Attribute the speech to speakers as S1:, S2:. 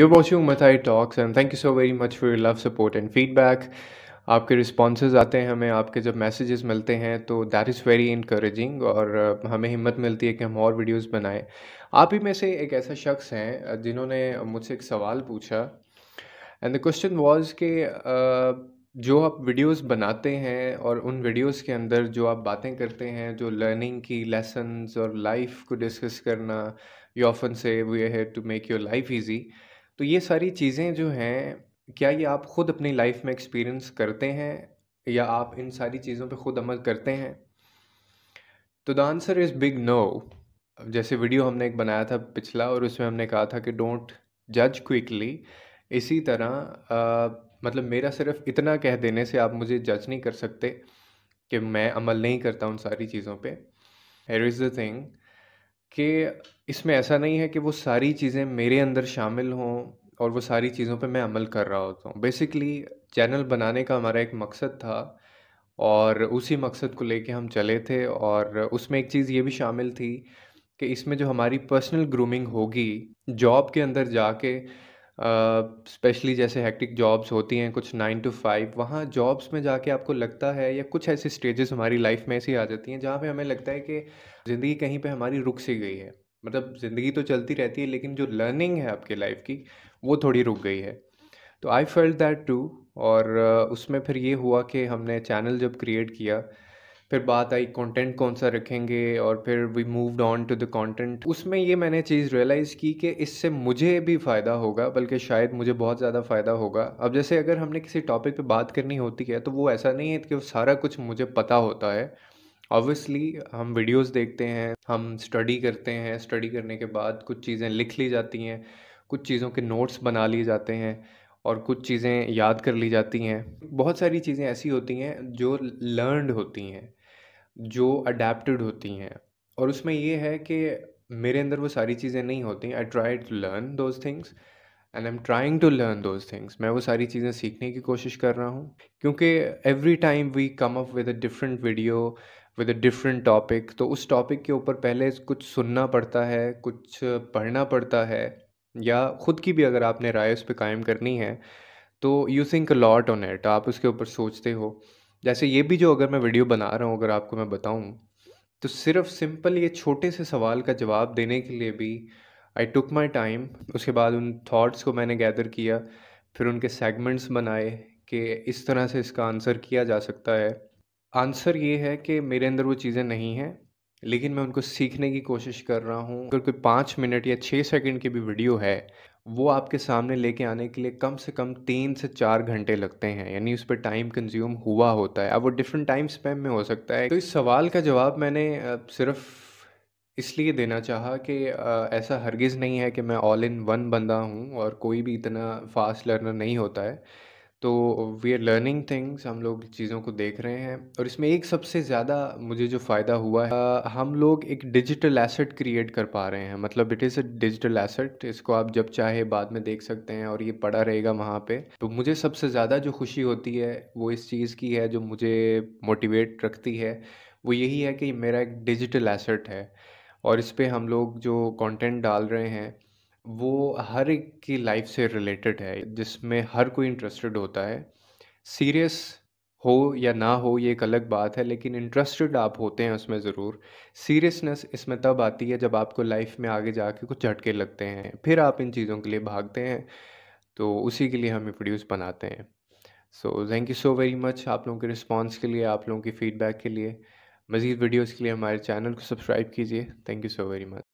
S1: You're watching Mathai Talks and thank you so very much for your love, support and feedback. आपके responses आते हैं हमें आपके जब मैसेजेस मिलते हैं तो दैट इज़ वेरी इनक्रेजिंग और हमें हिम्मत मिलती है कि हम और वीडियोस बनाएं आप ही में से एक ऐसा शख्स हैं जिन्होंने मुझसे एक सवाल पूछा एंड द क्वेश्चन वाज के जो आप वीडियोस बनाते हैं और उन वीडियोस के अंदर जो आप बातें करते हैं जो लर्निंग की लेसन और लाइफ को डिस्कस करना you often say we have to make your life easy तो ये सारी चीज़ें जो हैं क्या ये आप ख़ुद अपनी लाइफ में एक्सपीरियंस करते हैं या आप इन सारी चीज़ों पे ख़ुद अमल करते हैं तो the answer is big no जैसे वीडियो हमने एक बनाया था पिछला और उसमें हमने कहा था कि डोंट जज क्विकली इसी तरह आ, मतलब मेरा सिर्फ इतना कह देने से आप मुझे जज नहीं कर सकते कि मैं अमल नहीं करता उन सारी चीज़ों पर हेयर इज़ द थिंग कि इसमें ऐसा नहीं है कि वो सारी चीज़ें मेरे अंदर शामिल हों और वो सारी चीज़ों पे मैं अमल कर रहा होता हूँ बेसिकली चैनल बनाने का हमारा एक मकसद था और उसी मकसद को लेके हम चले थे और उसमें एक चीज़ ये भी शामिल थी कि इसमें जो हमारी पर्सनल ग्रूमिंग होगी जॉब के अंदर जाके स्पेशली जैसे हैक्टिक जॉब्स होती हैं कुछ नाइन टू फाइव वहाँ जॉब्स में जाके आपको लगता है या कुछ ऐसे स्टेजेस हमारी लाइफ में ऐसी आ जाती हैं जहाँ पे हमें लगता है कि ज़िंदगी कहीं पे हमारी रुक सी गई है मतलब ज़िंदगी तो चलती रहती है लेकिन जो लर्निंग है आपके लाइफ की वो थोड़ी रुक गई है तो आई फेल्ट दैट टू और उसमें फिर ये हुआ कि हमने चैनल जब क्रिएट किया फिर बात आई कंटेंट कौन सा रखेंगे और फिर we moved on to the content उसमें ये मैंने चीज़ रियलाइज़ की कि इससे मुझे भी फ़ायदा होगा बल्कि शायद मुझे बहुत ज़्यादा फ़ायदा होगा अब जैसे अगर हमने किसी टॉपिक पे बात करनी होती है तो वो ऐसा नहीं है कि सारा कुछ मुझे पता होता है ऑब्वियसली हम वीडियोस देखते हैं हम स्टडी करते हैं स्टडी करने के बाद कुछ चीज़ें लिख ली जाती हैं कुछ चीज़ों के नोट्स बना लिए जाते हैं और कुछ चीज़ें याद कर ली जाती हैं बहुत सारी चीज़ें ऐसी होती हैं जो लर्नड होती हैं जो अडेप्टड होती हैं और उसमें ये है कि मेरे अंदर वो सारी चीज़ें नहीं होती I try to learn those things and I am trying to learn those things मैं वो सारी चीज़ें सीखने की कोशिश कर रहा हूँ क्योंकि every time we come up with a different video with a different topic तो उस टॉपिक के ऊपर पहले कुछ सुनना पड़ता है कुछ पढ़ना पड़ता है या ख़ुद की भी अगर आपने राय उस पर कायम करनी है तो you think lot on it आप उसके ऊपर सोचते हो जैसे ये भी जो अगर मैं वीडियो बना रहा हूँ अगर आपको मैं बताऊँ तो सिर्फ सिंपल ये छोटे से सवाल का जवाब देने के लिए भी आई टुक माई टाइम उसके बाद उन थाट्स को मैंने गैदर किया फिर उनके सेगमेंट्स बनाए कि इस तरह से इसका आंसर किया जा सकता है आंसर ये है कि मेरे अंदर वो चीज़ें नहीं हैं लेकिन मैं उनको सीखने की कोशिश कर रहा हूँ अगर कोई पाँच मिनट या छः सेकंड की भी वीडियो है वो आपके सामने लेके आने के लिए कम से कम तीन से चार घंटे लगते हैं यानी उस पर टाइम कंज्यूम हुआ होता है अब वो डिफरेंट टाइम स्पैम में हो सकता है तो इस सवाल का जवाब मैंने सिर्फ इसलिए देना चाहा कि ऐसा हरगिज़ नहीं है कि मैं ऑल इन वन बंदा हूँ और कोई भी इतना फास्ट लर्नर नहीं होता है तो वी आर लर्निंग थिंग्स हम लोग चीज़ों को देख रहे हैं और इसमें एक सबसे ज़्यादा मुझे जो फ़ायदा हुआ है हम लोग एक डिजिटल एसेट क्रिएट कर पा रहे हैं मतलब it is a digital asset इसको आप जब चाहे बाद में देख सकते हैं और ये पड़ा रहेगा वहाँ पे तो मुझे सबसे ज़्यादा जो खुशी होती है वो इस चीज़ की है जो मुझे मोटिवेट रखती है वो यही है कि मेरा एक डिजिटल एसेट है और इस पर हम लोग जो कॉन्टेंट डाल रहे हैं वो हर एक की लाइफ से रिलेटेड है जिसमें हर कोई इंटरेस्टेड होता है सीरियस हो या ना हो ये एक अलग बात है लेकिन इंटरेस्टेड आप होते हैं उसमें ज़रूर सीरियसनेस इसमें तब आती है जब आपको लाइफ में आगे जाके कुछ झटके लगते हैं फिर आप इन चीज़ों के लिए भागते हैं तो उसी के लिए हम ये प्रोड्यूस बनाते हैं so thank you so very much आप लोगों के रिस्पॉन्स के लिए आप लोगों की फ़ीडबैक के लिए मज़ीद वीडियोज़ के लिए हमारे चैनल को सब्सक्राइब कीजिए thank you so very much